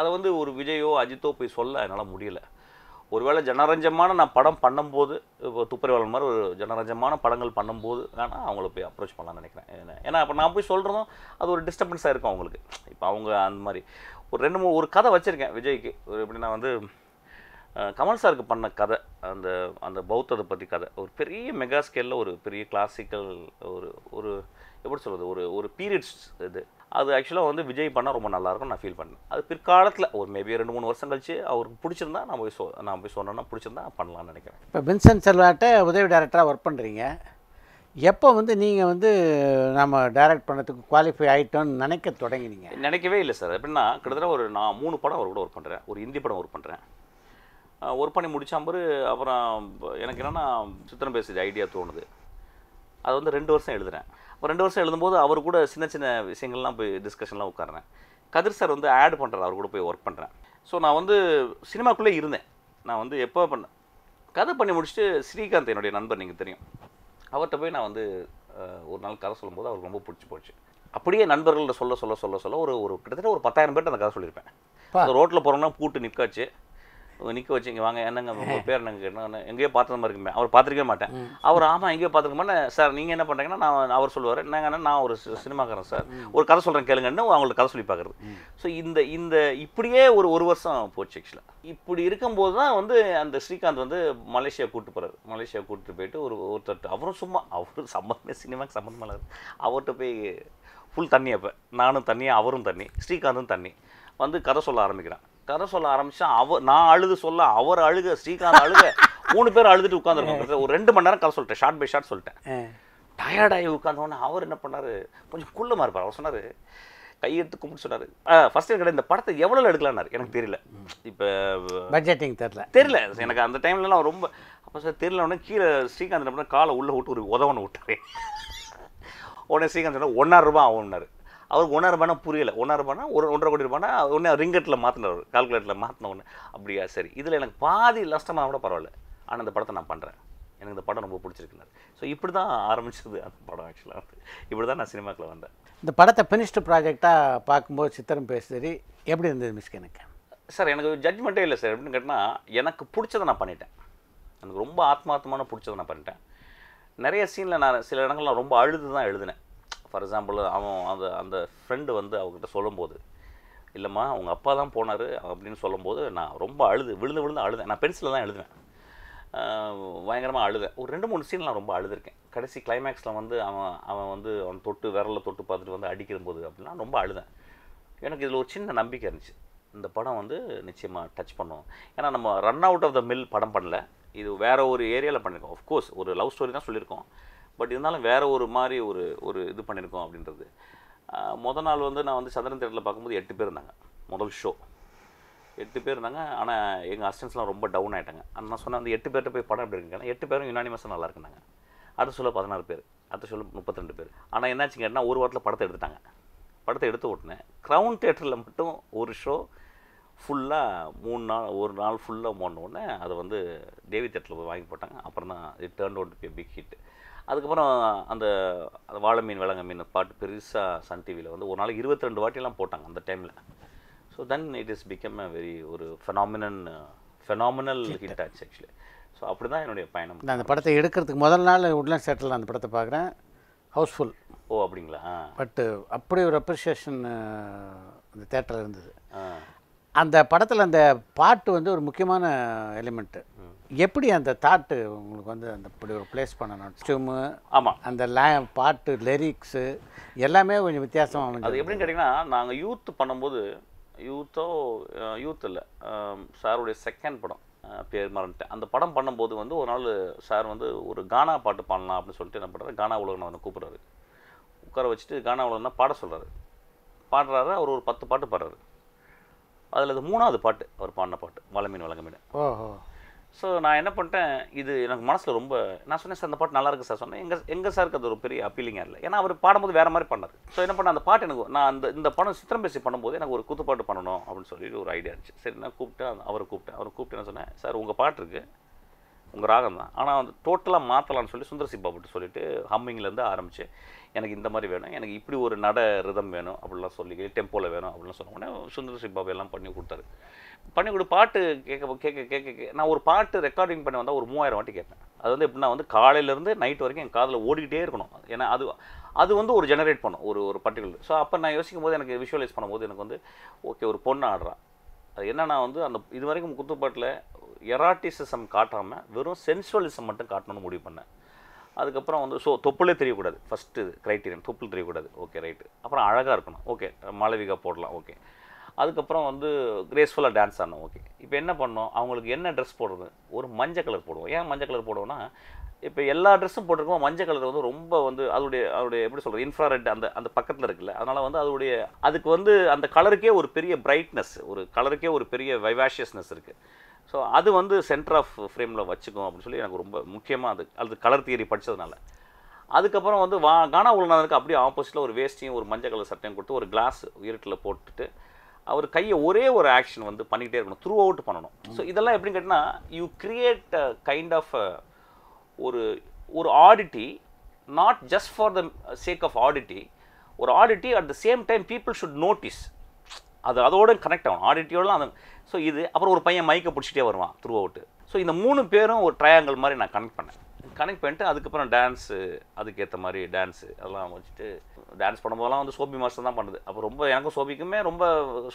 அதை வந்து ஒரு விஜயோ அஜித்தோ போய் சொல்ல என்னால் முடியலை ஒருவேளை ஜனரஞ்சமான நான் படம் பண்ணும்போது இப்போ துப்பறிவாளன் மாதிரி ஒரு ஜனரஞ்சமான படங்கள் பண்ணும்போது வேணால் அவங்கள போய் அப்ரோச் பண்ணலாம்னு நினைக்கிறேன் ஏன்னா இப்போ நான் போய் சொல்கிறதும் அது ஒரு டிஸ்டர்பன்ஸாக இருக்கும் அவங்களுக்கு இப்போ அவங்க அந்த மாதிரி ஒரு ரெண்டு மூணு ஒரு கதை வச்சுருக்கேன் விஜய்க்கு ஒரு எப்படின்னா வந்து கமல் சாருக்கு பண்ண கதை அந்த அந்த பௌத்தத்தை பற்றி கதை ஒரு பெரிய மெகா ஸ்கேலில் ஒரு பெரிய கிளாசிக்கல் ஒரு ஒரு எப்படி சொல்கிறது ஒரு ஒரு பீரியட்ஸ் இது அது ஆக்சுவலாக வந்து விஜய் பண்ணால் ரொம்ப நல்லாயிருக்கும் நான் ஃபீல் பண்ணேன் அது பிற்காலத்தில் ஒரு மேபி ரெண்டு மூணு வருஷம் கழிச்சு அவருக்கு பிடிச்சிருந்தா நான் போய் சொ நான் போய் சொன்னேன்னா பிடிச்சிருந்தா பண்ணலான்னு நினைக்கிறேன் இப்போ வின்சென்ட் செல்வாட்ட உதவி டேரக்டராக ஒர்க் பண்ணுறீங்க எப்போ வந்து நீங்கள் வந்து நம்ம டைரக்ட் பண்ணுறதுக்கு குவாலிஃபை ஆகிட்டோம்னு நினைக்க தொடங்கினீங்க நினைக்கவே இல்லை சார் எப்படின்னா கிட்டத்தட்ட ஒரு நான் மூணு படம் அவர் கூட ஒர்க் பண்ணுறேன் ஒரு ஹிந்தி படம் ஒர்க் பண்ணுறேன் ஒர்க் பண்ணி முடித்தாம்பரு அப்புறம் எனக்கு என்னென்னா சித்திரம் பேசுது ஐடியா தோணுது அது வந்து ரெண்டு வருஷம் எழுதுகிறேன் அப்போ ரெண்டு வருஷம் எழுதும்போது அவர் கூட சின்ன சின்ன விஷயங்கள்லாம் போய் டிஸ்கஷன்லாம் உட்காருறேன் கதிர் சார் வந்து ஆட் பண்ணுறாரு அவர் கூட போய் ஒர்க் பண்ணுறேன் ஸோ நான் வந்து சினிமாக்குள்ளே இருந்தேன் நான் வந்து எப்போ பண்ணேன் கதை பண்ணி முடிச்சுட்டு ஸ்ரீகாந்த் என்னுடைய நண்பர் நீங்கள் தெரியும் அவர்கிட்ட போய் நான் வந்து ஒரு நாள் கதை சொல்லும்போது அவருக்கு ரொம்ப பிடிச்சி போச்சு அப்படியே நண்பர்கள்ட்ட சொல்ல சொல்ல சொல்ல சொல்ல ஒரு ஒரு கிட்டத்தட்ட ஒரு பத்தாயிரம் பேர்ட்ட அந்த கதை சொல்லியிருப்பேன் ரோட்டில் போகிறோம்னா பூட்டு நிற்காச்சு நிற்க வச்சு இங்கே வாங்க என்னங்க உங்கள் பேர் நாங்கள் கேட்டோம் எங்கேயோ பார்த்த மாதிரி இருக்குமே அவர் பார்த்துருக்கவே மாட்டேன் அவர் ஆமாம் எங்கேயோ பார்த்துருக்க மாட்டேன் சார் நீங்கள் என்ன பண்ணுறீங்கன்னா நான் அவர் சொல்லுவார் என்னங்கன்னா நான் ஒரு சினிமாக்காரன் சார் ஒரு கதை சொல்கிறேன் கேளுங்கன்னு அவங்களுக்கு கதை சொல்லி பார்க்குறது ஸோ இந்த இந்த இப்படியே ஒரு ஒரு வருஷம் போச்சு ஆக்சுவலாக இப்படி இருக்கும்போது தான் வந்து அந்த ஸ்ரீகாந்த் வந்து மலேசியா கூப்பிட்டு போகிறார் மலேசியா கூப்பிட்டு போயிட்டு ஒரு ஒருத்தர் அவரும் சும்மா அவர் சம்மந்தமே சினிமாக்கு சம்மந்தமாக அவர்கிட்ட போய் ஃபுல் தண்ணி அப்போ நானும் தண்ணி அவரும் தண்ணி ஸ்ரீகாந்தும் தண்ணி வந்து கதை சொல்ல ஆரம்பிக்கிறான் கதை சொல்ல ஆரம்பிச்சா அவர் நான் அழுது சொல்ல அவர் அழுக ஸ்ரீகாந்த் அழுக மூணு பேர் அழுதுட்டு உட்காந்துருக்கோம் ஒரு ரெண்டு மணி நேரம் கதை சொல்லிட்டேன் ஷார்ட் பை ஷார்ட் சொல்லிட்டேன் டயர்டாகி உட்காந்தோன்னே அவர் என்ன பண்ணார் கொஞ்சம் குள்ளமாக இருப்பார் அவர் சொன்னார் கையெடுத்து கும்பிட்டு சொன்னார் ஃபர்ஸ்ட் இயர் இந்த படத்தை எவ்வளோ எடுக்கலாம்னாரு எனக்கு தெரியல இப்போ பட்ஜெட்டிங் தெரியல தெரியல எனக்கு அந்த டைம்லலாம் ரொம்ப அப்போ சார் உடனே கீழே ஸ்ரீகாந்த் என்ன காலை உள்ளே விட்டு ஒரு உதவனை விட்டார் உடனே ஸ்ரீகாந்த் சொன்னால் ஒன்றா ரூபா ஆகும்னாரு அவர் ஒன்றரை ரூபானா புரியலை ஒன்றரை ரூபானா ஒரு ஒன்றரை கோடி ரூபானா ஒன்றே ரிங்கெட்டில் மாற்றினார் கால்குலேட்டரில் மாற்றின ஒன்று அப்படியா சரி இதில் எனக்கு பாதி நஷ்டமாக கூட பரவாயில்ல ஆனால் அந்த படத்தை நான் பண்ணுறேன் எனக்கு இந்த படம் ரொம்ப பிடிச்சிருக்குனார் ஸோ இப்படி தான் ஆரம்பிச்சது அந்த படம் ஆக்சுவலாக வந்து இப்படி தான் நான் சினிமாக்கில் வந்தேன் இந்த படத்தை ஃபினிஷ்டு ப்ராஜெக்டாக பார்க்கும்போது சித்திரம் பேசுறி எப்படி இருந்தது மிஸ் எனக்கு சார் எனக்கு ஜட்ஜ்மெண்ட்டே இல்லை சார் எப்படின்னு கேட்டால் எனக்கு பிடிச்சதை நான் பண்ணிட்டேன் எனக்கு ரொம்ப ஆத்மார்த்தமான பிடிச்சதை நான் பண்ணிட்டேன் நிறைய சீனில் நான் சில இடங்கள்லாம் ரொம்ப அழுது தான் எழுதினேன் ஃபார் எக்ஸாம்பிள் அவன் அந்த அந்த ஃப்ரெண்டு வந்து அவங்ககிட்ட சொல்லும்போது இல்லைம்மா அவங்க அப்பா தான் போனார் அப்படின்னு சொல்லும்போது நான் ரொம்ப அழுது விழுந்து விழுந்து அழுதேன் நான் பென்சிலில் தான் எழுதுவேன் பயங்கரமாக அழுதேன் ஒரு ரெண்டு மூணு சீன் நான் ரொம்ப அழுதுருக்கேன் கடைசி கிளைமேக்ஸில் வந்து அவன் அவன் வந்து அவன் தொட்டு விரலில் தொட்டு பார்த்துட்டு வந்து அடிக்கும்போது அப்படின்னா ரொம்ப அழுதேன் எனக்கு இதில் ஒரு சின்ன நம்பிக்கை இருந்துச்சு இந்த படம் வந்து நிச்சயமாக டச் பண்ணுவோம் ஏன்னா நம்ம run out of the mill படம் பண்ணல இது வேறு ஒரு ஏரியாவில் பண்ணியிருக்கோம் ஆஃப்கோர்ஸ் ஒரு லவ் ஸ்டோரி தான் சொல்லியிருக்கோம் பட் இருந்தாலும் வேறு ஒரு மாதிரி ஒரு ஒரு இது பண்ணியிருக்கோம் அப்படின்றது மொதல் நாள் வந்து நான் வந்து சந்திரன் தேட்டரில் பார்க்கும்போது எட்டு பேர் இருந்தாங்க முதல் ஷோ எட்டு பேர் இருந்தாங்க ஆனால் எங்கள் அசிஸ்டன்ஸ்லாம் ரொம்ப டவுன் ஆகிட்டாங்க நான் சொன்ன அந்த எட்டு பேர்கிட்ட போய் படம் எப்படி இருக்குன்னா எட்டு பேரும் யுனானிமஸ் நல்லா இருக்குனாங்க அடுத்த சொல்ல பதினாறு பேர் அடுத்த சொல்ல முப்பத்திரெண்டு பேர் ஆனால் என்னாச்சுங்க கேட்டால் ஒரு வாரத்தில் படத்தை எடுத்துட்டாங்க படத்தை எடுத்து ஓட்டினேன் க்ரௌன் தேட்டரில் மட்டும் ஒரு ஷோ ஃபுல்லாக மூணு நாள் ஒரு நாள் ஃபுல்லாக மோடின உடனே அதை வந்து தேவி தேட்டரில் போய் வாங்கி போட்டாங்க அப்புறம் தான் it turn out be big hit அதுக்கப்புறம் அந்த அந்த வாழை மீன் விளங்க மீன் பாட்டு பெருசாக சன் டிவியில் வந்து ஒரு நாளைக்கு இருபத்தி ரெண்டு வாட்டிலாம் போட்டாங்க அந்த டைமில் so then it is become a very ஒரு ஃபெனாமினன் ஃபெனாமினல் ஹிட் ஆச்சு ஆக்சுவலி ஸோ அப்படி தான் என்னுடைய பயணம் நான் அந்த படத்தை எடுக்கிறதுக்கு முதல் நாள் உட்லாண்ட் சேட்டில் அந்த படத்தை பார்க்குறேன் ஹவுஸ்ஃபுல் ஓ அப்படிங்களா பட்டு அப்படி ஒரு அப்ரிஷியேஷன் அந்த தேட்டரில் இருந்தது அந்த படத்தில் அந்த பாட்டு வந்து ஒரு முக்கியமான எலிமெண்ட்டு எப்படி அந்த தாட்டு உங்களுக்கு வந்து அந்த இப்படி ஒரு ப்ளேஸ் பண்ணணும் ஸ்டூமு ஆமாம் அந்த லே பாட்டு லிரிக்ஸு எல்லாமே கொஞ்சம் வித்தியாசமாக அது எப்படின்னு கேட்டிங்கன்னா நாங்கள் யூத் பண்ணும்போது யூத்தோ யூத் இல்லை சாருடைய செகண்ட் படம் பேர் மறந்துட்டேன் அந்த படம் பண்ணும்போது வந்து ஒரு நாள் சார் வந்து ஒரு கானா பாட்டு பாடலாம் அப்படின்னு சொல்லிட்டு என்ன பண்ணுறாரு கானா உலகனை வந்து கூப்பிட்றாரு உட்கார வச்சுட்டு கானா உலகம்னா பாட சொல்கிறாரு பாடுறாரு அவர் ஒரு பத்து பாட்டு பாடுறாரு அதில் அது மூணாவது பாட்டு அவர் பாடின பாட்டு வளமீன் மீன் ஓஹோ ஸோ நான் என்ன பண்ணிட்டேன் இது எனக்கு மனசில் ரொம்ப நான் சொன்னேன் சார் அந்த பாட்டு நல்லா இருக்கு சார் சொன்னேன் எங்கள் எங்கள் சாருக்கு அது ஒரு பெரிய அப்பீலிங்காக இல்லை ஏன்னா அவர் பாடும்போது வேறு மாதிரி பண்ணார் ஸோ என்ன பண்ண அந்த பாட்டு எனக்கு நான் அந்த இந்த படம் சித்திரம் பேசி பண்ணும்போது எனக்கு ஒரு குத்து பாட்டு பண்ணணும் அப்படின்னு சொல்லிட்டு ஒரு ஐடியா இருந்துச்சு சரி நான் கூப்பிட்டு அவரை கூப்பிட்டேன் அவரை கூப்பிட்டு என்ன சொன்னேன் சார் உங்கள் பாட்டு இருக்குது உங்கள் ராகம் தான் ஆனால் வந்து டோட்டலாக மாற்றலாம்னு சொல்லி சுந்தர சிப்பாபட்டு சொல்லிட்டு ஹம்மிங்லேருந்து ஆரம்பித்து எனக்கு இந்த மாதிரி வேணும் எனக்கு இப்படி ஒரு நட ரிதம் வேணும் அப்படிலாம் சொல்லி டெம்போவில் வேணும் அப்படிலாம் சொன்ன உடனே சுந்தர சிப்பாபு எல்லாம் பண்ணி கொடுத்தாரு பண்ணி கொடு பாட்டு கேட்க கேட்க கேட்க நான் ஒரு பாட்டு ரெக்கார்டிங் பண்ணி வந்தால் ஒரு மூவாயிரம் வாட்டி கேட்பேன் அது வந்து எப்படின்னா வந்து காலையிலேருந்து நைட் வரைக்கும் என் காதில் ஓடிக்கிட்டே இருக்கணும் ஏன்னா அது அது வந்து ஒரு ஜெனரேட் பண்ணும் ஒரு ஒரு பர்டிகுலர் ஸோ அப்போ நான் யோசிக்கும் போது எனக்கு விஷுவலைஸ் பண்ணும்போது எனக்கு வந்து ஓகே ஒரு பொண்ணு ஆடுறான் அது என்னென்னா வந்து அந்த இது வரைக்கும் குத்துப்பாட்டில் எராட்டிசிசம் காட்டாமல் வெறும் சென்சுவலிசம் மட்டும் காட்டணும்னு முடிவு பண்ணேன் அதுக்கப்புறம் வந்து ஸோ தொப்புளே தெரியக்கூடாது ஃபஸ்ட்டு க்ரைட்டீரியன் தொப்புள் தெரியக்கூடாது ஓகே ரைட்டு அப்புறம் அழகாக இருக்கணும் ஓகே மாளவிகா போடலாம் ஓகே அதுக்கப்புறம் வந்து கிரேஸ்ஃபுல்லாக டான்ஸ் ஆடணும் ஓகே இப்போ என்ன பண்ணோம் அவங்களுக்கு என்ன ட்ரெஸ் போடுறது ஒரு மஞ்சள் கலர் போடுவோம் ஏன் மஞ்சள் கலர் போடுவோம்னா இப்போ எல்லா ட்ரெஸ்ஸும் போட்டிருக்கோம் மஞ்சள் கலர் வந்து ரொம்ப வந்து அதோடைய அதோடைய எப்படி சொல்கிறது இன்ஃப்ராரெட் அந்த அந்த பக்கத்தில் இருக்குல்ல அதனால் வந்து அதோடைய அதுக்கு வந்து அந்த கலருக்கே ஒரு பெரிய பிரைட்னஸ் ஒரு கலருக்கே ஒரு பெரிய வைவாஷியஸ்னஸ் இருக்குது ஸோ அது வந்து சென்டர் ஆஃப் ஃப்ரேமில் வச்சுக்கும் அப்படின்னு சொல்லி எனக்கு ரொம்ப முக்கியமாக அது அது கலர் தியரி படித்ததுனால அதுக்கப்புறம் வந்து வா கானா உள்ளனதுக்கு அப்படியே ஆப்போசிட்டில் ஒரு வேஸ்ட்டையும் ஒரு மஞ்சள் கலர் சட்டையும் கொடுத்து ஒரு கிளாஸ் உயிரிட்டில் போட்டுட்டு அவர் கையை ஒரே ஒரு ஆக்ஷன் வந்து பண்ணிகிட்டே இருக்கணும் த்ரூ அவுட் பண்ணணும் ஸோ இதெல்லாம் எப்படின்னு கேட்டால் யூ கிரியேட் கைண்ட் ஆஃப் ஒரு ஒரு oddity not just for the sake of oddity ஒரு oddity at the same time people should notice அது அதோட கனெக்ட் ஆகும் ஆடிட்டியோட அந்த ஸோ இது அப்புறம் ஒரு பையன் மைக்கை பிடிச்சிட்டே வருவான் த்ரூ அவுட்டு ஸோ இந்த மூணு பேரும் ஒரு ட்ரையாங்கல் மாதிரி நான் கனெக்ட் பண்ணேன் கனெக்ட் பண்ணிட்டு அதுக்கப்புறம் டான்ஸு அதுக்கேற்ற மாதிரி டான்ஸு அதெல்லாம் வச்சுட்டு டான்ஸ் பண்ணும்போதெல்லாம் வந்து சோபி மாஸ்டர் தான் பண்ணுது அப்போ ரொம்ப எனக்கும் சோபிக்குமே ரொம்ப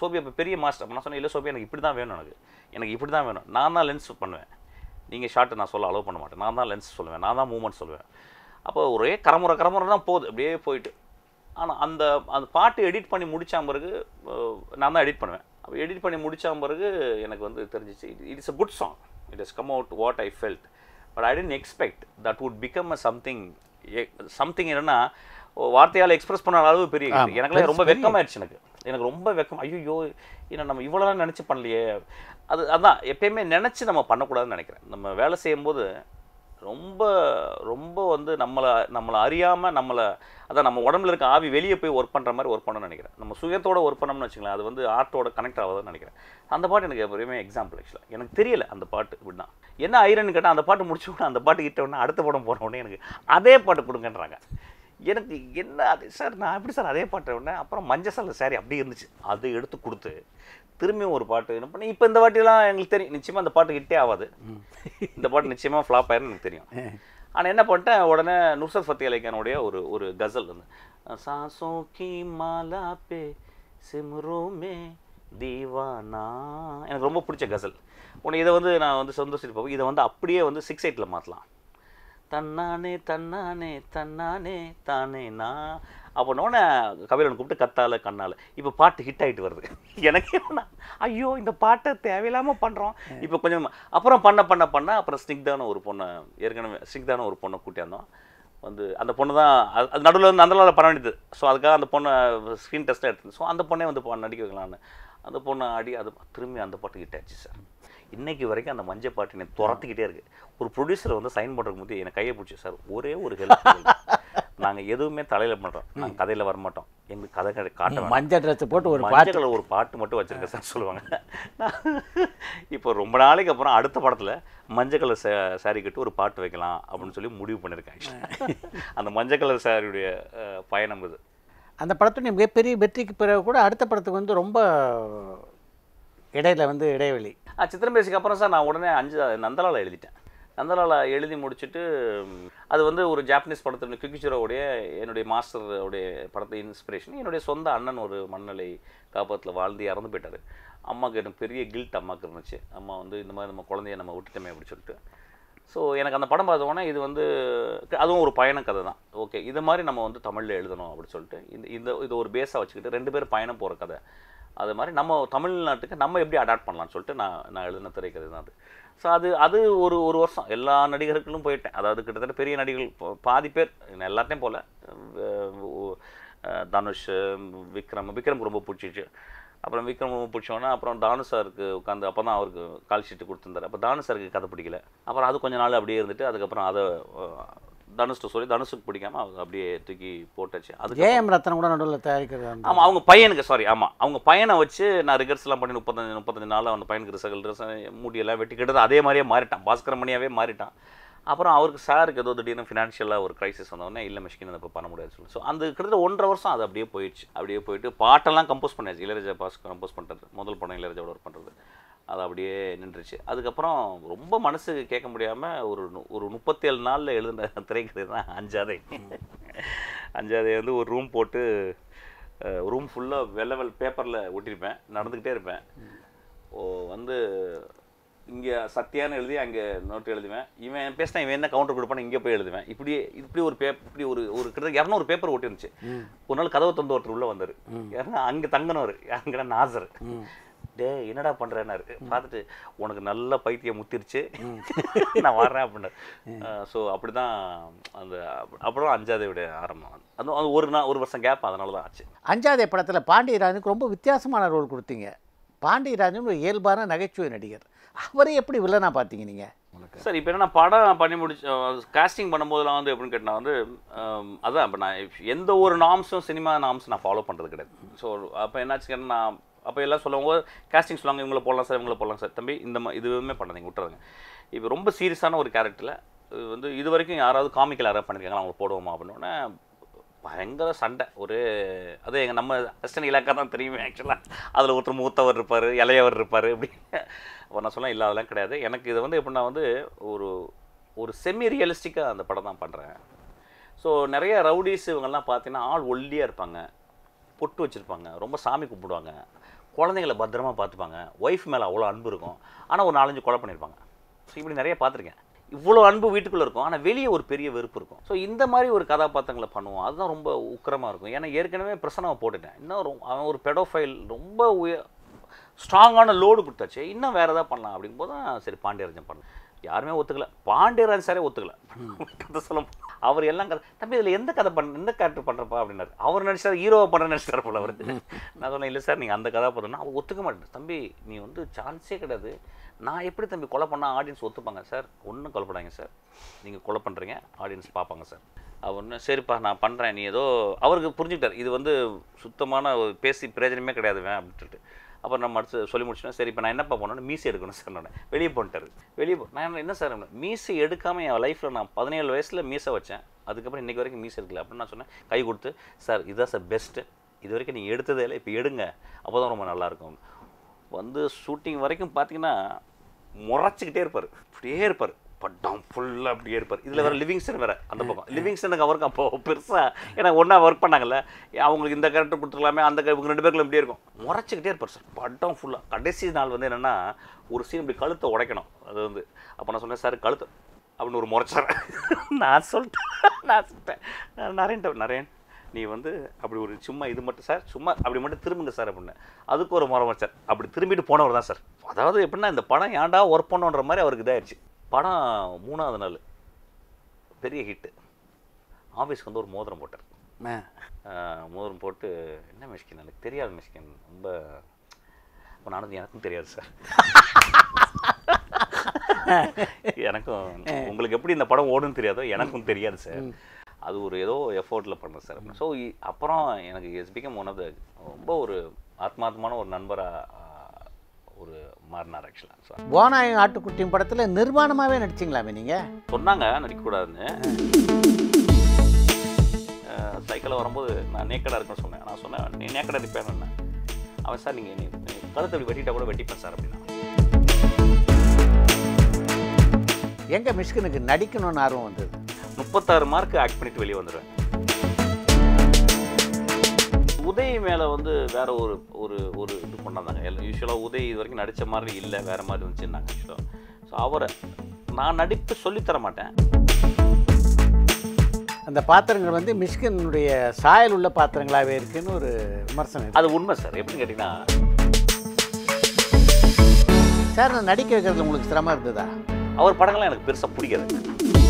சோபி அப்போ பெரிய மாஸ்டர் நான் சொன்னேன் இல்லை சோபி எனக்கு இப்படி தான் வேணும் எனக்கு எனக்கு இப்படி தான் வேணும் நான் தான் லென்ஸ் பண்ணுவேன் நீங்கள் ஷார்ட்டு நான் சொல்ல அலோவ் பண்ண மாட்டேன் நான் தான் லென்ஸ் சொல்லுவேன் நான் தான் மூமெண்ட் சொல்லுவேன் அப்போ ஒரே கரமுறை கரமுறை தான் போகுது அப்படியே போயிட்டு ஆனால் அந்த அந்த பாட்டு எடிட் பண்ணி முடித்த பிறகு நான் தான் எடிட் பண்ணுவேன் அப்போ எடிட் பண்ணி முடித்த பிறகு எனக்கு வந்து தெரிஞ்சிச்சு it it's a good song it is come out what I felt but I didn't expect that would become a something something என்னென்னா வார்த்தையால் எக்ஸ்பிரஸ் பண்ண அளவு பெரிய எனக்குலாம் ரொம்ப வெக்கமாயிடுச்சு எனக்கு எனக்கு ரொம்ப வெக்கம் ஐயோ ஏன்னா நம்ம இவ்வளோலாம் நினச்சி பண்ணலையே அது அதான் எப்பயுமே நினச்சி நம்ம பண்ணக்கூடாதுன்னு நினைக்கிறேன் நம்ம வேலை செய்யும்போது ரொம்ப ரொம்ப வந்து நம்மளை நம்மளை அறியாமல் நம்மளை அதான் நம்ம உடம்புல இருக்க ஆவி வெளியே போய் ஒர்க் பண்ணுற மாதிரி ஒர்க் பண்ணணும்னு நினைக்கிறேன் நம்ம சுயத்தோட ஒர்க் பண்ணோம்னு வச்சுக்கலாம் அது வந்து ஆர்ட்டோட கனெக்ட் ஆகுதுன்னு நினைக்கிறேன் அந்த பாட்டு எனக்கு எப்பயுமே எக்ஸாம்பிள் ஆக்சுவலாக எனக்கு தெரியல அந்த பாட்டு இப்படின்னா என்ன ஐரன்னு கேட்டால் அந்த பாட்டு முடிச்சு விட அந்த பாட்டு கிட்ட உடனே அடுத்த படம் போன உடனே எனக்கு அதே பாட்டு கொடுங்கன்றாங்க எனக்கு என்ன அது சார் நான் எப்படி சார் அதே பாட்டு உடனே அப்புறம் மஞ்சள் சார் சாரி அப்படி இருந்துச்சு அது எடுத்து கொடுத்து திரும்பியும் ஒரு பாட்டு என்ன பண்ணி இப்போ இந்த வாட்டிலாம் எங்களுக்கு தெரியும் நிச்சயமாக அந்த பாட்டு கிட்டே ஆகாது இந்த பாட்டு நிச்சயமாக ஃப்ளாப் ஆயிரும்னு எனக்கு தெரியும் ஆனால் என்ன பண்ணிட்டேன் உடனே நுர்சத் ஃபத்தி அலைக்கானுடைய ஒரு ஒரு கசல் வந்து சாசோ கி மாலா பே சிம்ரோமே தீவானா எனக்கு ரொம்ப பிடிச்ச கசல் உன்னை இதை வந்து நான் வந்து சந்தோஷத்துக்கு போவேன் இதை வந்து அப்படியே வந்து சிக்ஸ் எயிட்டில் மாற்றலாம் தன்னானே தன்னானே தன்னானே தானே நான் அப்படின்னோடனே கபிலன் கூப்பிட்டு கத்தால கண்ணால் இப்போ பாட்டு ஹிட் ஆகிட்டு வருது எனக்கு என்னன்னா ஐயோ இந்த பாட்டை தேவையில்லாமல் பண்ணுறோம் இப்போ கொஞ்சம் அப்புறம் பண்ண பண்ண பண்ண அப்புறம் ஸ்னிக்தான ஒரு பொண்ணை ஏற்கனவே ஸ்னிக்தான ஒரு பொண்ணை கூட்டியிருந்தோம் வந்து அந்த பொண்ணு தான் அது நடுவில் வந்து அந்தளவில் பண்ண வேண்டியது ஸோ அதுக்காக அந்த பொண்ணை ஸ்க்ரீன் டெஸ்ட்டாக எடுத்தது ஸோ அந்த பொண்ணே வந்து நடிக்க வைக்கலான்னு அந்த பொண்ணை ஆடி அது திரும்பி அந்த பாட்டு ஹிட் ஆச்சு சார் இன்றைக்கி வரைக்கும் அந்த மஞ்சள் பாட்டு என்னை துரத்துக்கிட்டே இருக்குது ஒரு ப்ரொடியூசர் வந்து சைன் பண்ணுறதுக்கு முந்தைய என்னை கையை பிடிச்சி சார் ஒரே ஒரு ஹெல்ப் நாங்கள் எதுவுமே தலையில் பண்ணுறோம் நாங்கள் கதையில் வரமாட்டோம் எங்களுக்கு கதை காட்டணும் மஞ்சள் ட்ரெஸ் போட்டு ஒரு பாட்டில் ஒரு பாட்டு மட்டும் வச்சுருக்கேன் சார் சொல்லுவாங்க இப்போ ரொம்ப நாளைக்கு அப்புறம் அடுத்த படத்தில் மஞ்சள் கலர் சாரி கட்டு ஒரு பாட்டு வைக்கலாம் அப்படின்னு சொல்லி முடிவு பண்ணியிருக்கேன் அந்த மஞ்சள் கலர் சாரியுடைய பயணம் இது அந்த படத்துடைய மிகப்பெரிய வெற்றிக்கு பிறகு கூட அடுத்த படத்துக்கு வந்து ரொம்ப இடையில வந்து இடைவெளி சித்திரம் பேசிக்கு அப்புறம் சார் நான் உடனே அஞ்சு நந்தலால் எழுதிட்டேன் அதனால் எழுதி முடிச்சுட்டு அது வந்து ஒரு ஜாப்பனீஸ் படத்தினுடைய கிக்கிச்சுரோவுடைய என்னுடைய மாஸ்டருடைய படத்தை இன்ஸ்பிரேஷன் என்னுடைய சொந்த அண்ணன் ஒரு மண்ணலை காப்பகத்தில் வாழ்ந்து இறந்து போயிட்டார் அம்மாவுக்கு எனக்கு பெரிய கில்ட் அம்மாவுக்கு இருந்துச்சு அம்மா வந்து இந்த மாதிரி நம்ம குழந்தைய நம்ம விட்டுட்டோமே அப்படின்னு சொல்லிட்டு ஸோ எனக்கு அந்த படம் பார்த்தோன்னே இது வந்து அதுவும் ஒரு பயண கதை தான் ஓகே இது மாதிரி நம்ம வந்து தமிழில் எழுதணும் அப்படின்னு சொல்லிட்டு இந்த இந்த இது ஒரு பேஸாக வச்சுக்கிட்டு ரெண்டு பேரும் பயணம் போகிற கதை அது மாதிரி நம்ம தமிழ்நாட்டுக்கு நம்ம எப்படி அடாப்ட் பண்ணலாம்னு சொல்லிட்டு நான் நான் எழுதின திரைக்கதை தான் அது ஸோ அது அது ஒரு ஒரு வருஷம் எல்லா நடிகர்களும் போயிட்டேன் அதாவது கிட்டத்தட்ட பெரிய நடிகர்கள் பாதி பேர் எல்லாத்தையும் போல் தனுஷ் விக்ரம் விக்ரமுக்கு ரொம்ப பிடிச்சிச்சு அப்புறம் விக்ரம் ரொம்ப பிடிச்சோன்னா அப்புறம் தானு சாருக்கு உட்காந்து அப்போ தான் அவருக்கு கால் ஷீட்டு கொடுத்துருந்தார் அப்போ தானு சாருக்கு கதை பிடிக்கல அப்புறம் அது கொஞ்ச நாள் அப்படியே இருந்துட்டு அதுக்கப்புறம் அதை தனுஷ்ட சொல்லி தனுஷுக்கு பிடிக்காம அவங்க அப்படியே தூக்கி போட்டாச்சு அது ஏஎம் ரத்தன கூட நடுவில் தயாரிக்கிறது ஆமாம் அவங்க பையனுக்கு சாரி ஆமாம் அவங்க பையனை வச்சு நான் எல்லாம் பண்ணி முப்பத்தஞ்சு முப்பத்தஞ்சு நாள் அந்த பையனுக்கு ரிசகல் ரிச மூடியெல்லாம் வெட்டி கிட்டது அதே மாதிரியே மாறிட்டான் பாஸ்கர மணியாவே மாறிட்டான் அப்புறம் அவருக்கு சாருக்கு ஏதோ திடீர்னு ஃபினான்ஷியலாக ஒரு கிரைசிஸ் வந்தோடனே இல்லை மிஷின் இப்போ பண்ண முடியாது சொல்லி ஸோ அந்த கிட்டத்தட்ட ஒன்றரை வருஷம் அது அப்படியே போயிடுச்சு அப்படியே போயிட்டு பாட்டெல்லாம் கம்போஸ் பண்ணியாச்சு இளையராஜா பாஸ் கம்போஸ் பண்ணுறது முதல் படம் இளையராஜாவோட ஒர்க் பண்ணுறது அது அப்படியே நின்றுச்சு அதுக்கப்புறம் ரொம்ப மனசுக்கு கேட்க முடியாமல் ஒரு ஒரு முப்பத்தேழு நாளில் எழுதுன திரைக்கதை தான் அஞ்சாதை அஞ்சாதை வந்து ஒரு ரூம் போட்டு ரூம் ஃபுல்லாக வெள்ளவெல் பேப்பரில் ஒட்டியிருப்பேன் நடந்துக்கிட்டே இருப்பேன் ஓ வந்து இங்கே சத்தியான எழுதி அங்கே நோட்டு எழுதுவேன் இவன் பேசினா இவன் என்ன கவுண்டர் கொடுப்பானே இங்கே போய் எழுதுவேன் இப்படி இப்படி ஒரு பே இப்படி ஒரு ஒரு கிட்டத்தட்ட இரநூறு பேப்பர் ஓட்டிருந்துச்சு ஒரு நாள் கதவை தந்து ஒருத்தர் உள்ளே வந்தார் யாருன்னா அங்கே தங்கினவர் அங்கே நாசர் டே என்னடா பண்ணுறேன்னாரு பார்த்துட்டு உனக்கு நல்ல பைத்தியம் முத்திருச்சு நான் வர்றேன் அப்படின்னாரு ஸோ அப்படி தான் அந்த அப்புறம் அஞ்சாவது விட ஆரம்பம் அது அது ஒரு நாள் ஒரு வருஷம் கேப் அதனால தான் ஆச்சு அஞ்சாவது படத்தில் பாண்டியராஜனுக்கு ரொம்ப வித்தியாசமான ரோல் கொடுத்தீங்க பாண்டியராஜன் ஒரு இயல்பான நகைச்சுவை நடிகர் அவரை எப்படி வில்லனா பார்த்தீங்க நீங்கள் சார் இப்போ என்ன படம் பண்ணி முடிச்சு காஸ்டிங் பண்ணும்போதெல்லாம் வந்து எப்படின்னு கேட்டால் வந்து அதான் இப்போ நான் எந்த ஒரு நாம்ஸும் சினிமா நாம்ஸ் நான் ஃபாலோ பண்ணுறது கிடையாது ஸோ அப்போ என்னாச்சு கேட்டால் நான் அப்போ எல்லாம் சொல்லுவாங்க கேஸ்டிங் சொல்லுவாங்க இவங்களை போடலாம் சார் இவங்களை போடலாம் சார் தம்பி இந்த இதுவுமே பண்ணாதீங்க விட்டுறதுங்க இப்போ ரொம்ப சீரியஸான ஒரு கேரக்டரில் வந்து இது வரைக்கும் யாராவது காமிக்கல் யாராவது பண்ணியிருக்காங்களா அவங்க போடுவோமா அப்படின்னோடனே பயங்கர சண்டை ஒரு அதே எங்கள் நம்ம அஸ்டன் இலாக்கா தான் தெரியுமே ஆக்சுவலாக அதில் ஒருத்தர் மூத்தவர் இருப்பார் இளையவர் இருப்பார் இப்படி அப்போ நான் சொல்ல இல்லை அதெல்லாம் கிடையாது எனக்கு இது வந்து எப்படின்னா வந்து ஒரு ஒரு செமி ரியலிஸ்டிக்காக அந்த படம் தான் பண்ணுறேன் ஸோ நிறைய ரவுடிஸ் இவங்கெல்லாம் பார்த்தீங்கன்னா ஆள் ஒல்லியாக இருப்பாங்க பொட்டு வச்சுருப்பாங்க ரொம்ப சாமி கும்பிடுவாங்க குழந்தைங்கள பத்திரமா பார்த்துப்பாங்க ஒய்ஃப் மேலே அவ்வளோ அன்பு இருக்கும் ஆனால் ஒரு நாலஞ்சு கொலை பண்ணியிருப்பாங்க ஸோ இப்படி நிறைய பார்த்துருக்கேன் இவ்வளோ அன்பு வீட்டுக்குள்ளே இருக்கும் ஆனால் வெளியே ஒரு பெரிய வெறுப்பு இருக்கும் ஸோ இந்த மாதிரி ஒரு கதாபாத்திரங்களை பண்ணுவோம் அதுதான் ரொம்ப உக்கிரமாக இருக்கும் ஏன்னா ஏற்கனவே பிரசனை போட்டுட்டேன் இன்னும் அவன் ஒரு பெடோஃபைல் ரொம்ப உய ஸ்ட்ராங்கான லோடு கொடுத்தாச்சு இன்னும் வேறு எதாவது பண்ணலாம் அப்படிங்கும்போது தான் சரி பாண்டியராஜன் பண்ணலாம் யாருமே ஒத்துக்கல பாண்டியராஜன் சாரே ஒத்துக்கலை கதை சொல்ல அவர் எல்லாம் கதை தம்பி இதில் எந்த கதை பண்ண எந்த கேரக்டர் பண்ணுறப்பா அப்படின்னாரு அவர் நினச்சார் ஹீரோவை பண்ணுற நினச்சார் போல அவர் நான் சொன்னேன் இல்லை சார் நீங்கள் அந்த கதை பண்ணுன்னா அவர் ஒத்துக்க மாட்டேன் தம்பி நீ வந்து சான்ஸே கிடையாது நான் எப்படி தம்பி கொலை பண்ணால் ஆடியன்ஸ் ஒத்துப்பாங்க சார் ஒன்றும் கொலை பண்ணாங்க சார் நீங்கள் கொலை பண்ணுறீங்க ஆடியன்ஸ் பார்ப்பாங்க சார் அவர் சரிப்பா நான் பண்ணுறேன் நீ ஏதோ அவருக்கு புரிஞ்சுக்கிட்டார் இது வந்து சுத்தமான பேசி பிரயோஜனமே கிடையாதுவேன் அப்படின்ட்டு அப்புறம் நம்ம அடுத்து சொல்லி முடிச்சோன்னா சரி இப்போ நான் என்னப்பா பண்ணணும் மீசி எடுக்கணும் சார் நான் வெளியே போன்ட்டார் வெளியே போ நான் என்ன சார் மீசி எடுக்காமல் என் லைஃப்பில் நான் பதினேழு வயசில் மீசை வச்சேன் அதுக்கப்புறம் இன்றைக்கி வரைக்கும் மீசை எடுக்கல அப்படின்னு நான் சொன்னேன் கை கொடுத்து சார் இதுதான் சார் பெஸ்ட்டு இது வரைக்கும் நீங்கள் எடுத்ததே இல்லை இப்போ எடுங்க அப்போ தான் ரொம்ப நல்லாயிருக்கும் வந்து ஷூட்டிங் வரைக்கும் பார்த்தீங்கன்னா முறைச்சிக்கிட்டே இருப்பார் இப்படியே இருப்பார் பட்டம் ஃபுல்லாக அப்படியே இருப்பார் இதில் வேறு லிவிங்ஸ்டன் வேறு அந்த பக்கம் லிவிங்ஸ்டனுக்கு அவருக்கு அப்போ பெருசாக ஏன்னா ஒன்றா ஒர்க் பண்ணாங்கல்ல அவங்களுக்கு இந்த கேரக்டர் கொடுத்துருக்கலாமே அந்த இவங்க ரெண்டு பேருக்கும் இப்படியே இருக்கும் முறைச்சிக்கிட்டே இருப்பார் சார் படம் ஃபுல்லாக கடைசி நாள் வந்து என்னென்னா ஒரு சீன் இப்படி கழுத்தை உடைக்கணும் அது வந்து அப்போ நான் சொன்னேன் சார் கழுத்து அப்படின்னு ஒரு முறைச்சார் நான் சொல்லிட்டேன் நான் சொல்லிட்டேன் நரேன் நரேன் நீ வந்து அப்படி ஒரு சும்மா இது மட்டும் சார் சும்மா அப்படி மட்டும் திரும்புங்க சார் அப்படின்னு அதுக்கு ஒரு முறை சார் அப்படி திரும்பிட்டு போனவர் தான் சார் அதாவது எப்படின்னா இந்த படம் ஏன்டா ஒர்க் பண்ணுன்ற மாதிரி அவருக்கு இதாகிடுச்சு படம் மூணாவது நாள் பெரிய ஹிட்டு ஆஃபீஸ்க்கு வந்து ஒரு மோதிரம் போட்டார் மோதிரம் போட்டு என்ன மிஷ்கின் எனக்கு தெரியாது மிஷ்கின் ரொம்ப இப்போ நானும் எனக்கும் தெரியாது சார் எனக்கும் உங்களுக்கு எப்படி இந்த படம் ஓடுன்னு தெரியாதோ எனக்கும் தெரியாது சார் அது ஒரு ஏதோ எஃபோர்ட்டில் பண்ண சார் ஸோ அப்புறம் எனக்கு எஸ்பிகம் ஒன் ஆஃப் த ரொம்ப ஒரு ஆத்மார்த்தமான ஒரு நண்பராக ஒரு மாறினார் ஆக்சுவலாக ஸோ வானாயம் ஆட்டுக்குட்டியும் படத்தில் நிர்வாணமாகவே நடிச்சிங்களாமே நீங்கள் சொன்னாங்க நடிக்கக்கூடாதுன்னு சைக்கிளில் வரும்போது நான் நேக்கடாக இருக்கேன்னு சொன்னேன் நான் சொன்னேன் நீ நேக்கடாக இருப்பேன்னு அவன் சார் நீங்கள் கருத்து அப்படி வெட்டிட்டா கூட வெட்டிப்பேன் சார் அப்படின்னா எங்கே மிஷ்கனுக்கு நடிக்கணும்னு ஆர்வம் வந்தது முப்பத்தாறு மார்க் ஆக்ட் பண்ணிட்டு வெளியே வந்துடுவேன் உதய் மேலே வந்து வேற ஒரு ஒரு ஒரு இது பண்ணாதாங்க யூஸ்வலாக உதய் இது வரைக்கும் நடித்த மாதிரி இல்லை வேற மாதிரி வந்துச்சுன்னாங்க யூஸ்வலாக ஸோ அவரை நான் நடிப்பு சொல்லித்தர மாட்டேன் அந்த பாத்திரங்கள் வந்து மிஷ்கனுடைய சாயல் உள்ள பாத்திரங்களாகவே இருக்குன்னு ஒரு விமர்சனம் அது உண்மை சார் எப்படின்னு கேட்டிங்கன்னா சார் நான் நடிக்க வைக்கிறது உங்களுக்கு சிரமம் இருந்ததா அவர் படங்கள்லாம் எனக்கு பெருசாக பிடிக்காது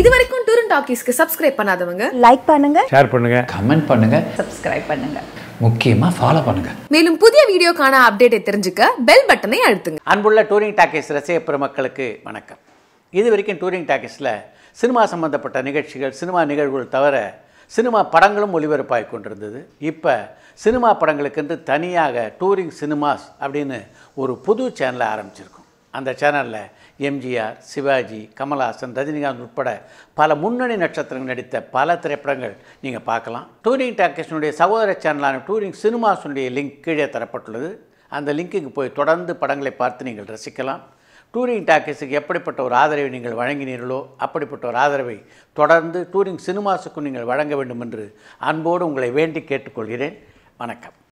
இது வரைக்கும் டூரன் டாக்கிஸ்க்கு சப்ஸ்கிரைப் பண்ணாதவங்க லைக் பண்ணுங்க ஷேர் பண்ணுங்க கமெண்ட் பண்ணுங்க சப்ஸ்கிரைப் பண்ணுங்க முக்கியமா ஃபாலோ பண்ணுங்க மேலும் புதிய வீடியோக்கான அப்டேட்டை தெரிஞ்சுக்க பெல் பட்டனை அழுத்துங்க அன்புள்ள டூரிங் டாக்கீஸ் ரசிக மக்களுக்கு வணக்கம் இது வரைக்கும் டூரிங் டாக்கீஸில் சினிமா சம்பந்தப்பட்ட நிகழ்ச்சிகள் சினிமா நிகழ்வுகள் தவிர சினிமா படங்களும் ஒளிபரப்பாகி கொண்டிருந்தது இப்போ சினிமா படங்களுக்கென்று தனியாக டூரிங் சினிமாஸ் அப்படின்னு ஒரு புது சேனலை ஆரம்பிச்சிருக்கோம் அந்த சேனலில் எம்ஜிஆர் சிவாஜி கமல்ஹாசன் ரஜினிகாந்த் உட்பட பல முன்னணி நட்சத்திரங்கள் நடித்த பல திரைப்படங்கள் நீங்கள் பார்க்கலாம் டூரிங் டாக்கேஷனுடைய சகோதர சேனலான டூரிங் சினிமாஸுடைய லிங்க் கீழே தரப்பட்டுள்ளது அந்த லிங்க்குக்கு போய் தொடர்ந்து படங்களை பார்த்து நீங்கள் ரசிக்கலாம் டூரிங் டாக்கீஸுக்கு எப்படிப்பட்ட ஒரு ஆதரவை நீங்கள் வழங்கினீர்களோ அப்படிப்பட்ட ஒரு ஆதரவை தொடர்ந்து டூரிங் சினிமாஸுக்கும் நீங்கள் வழங்க வேண்டும் என்று அன்போடு உங்களை வேண்டி கேட்டுக்கொள்கிறேன் வணக்கம்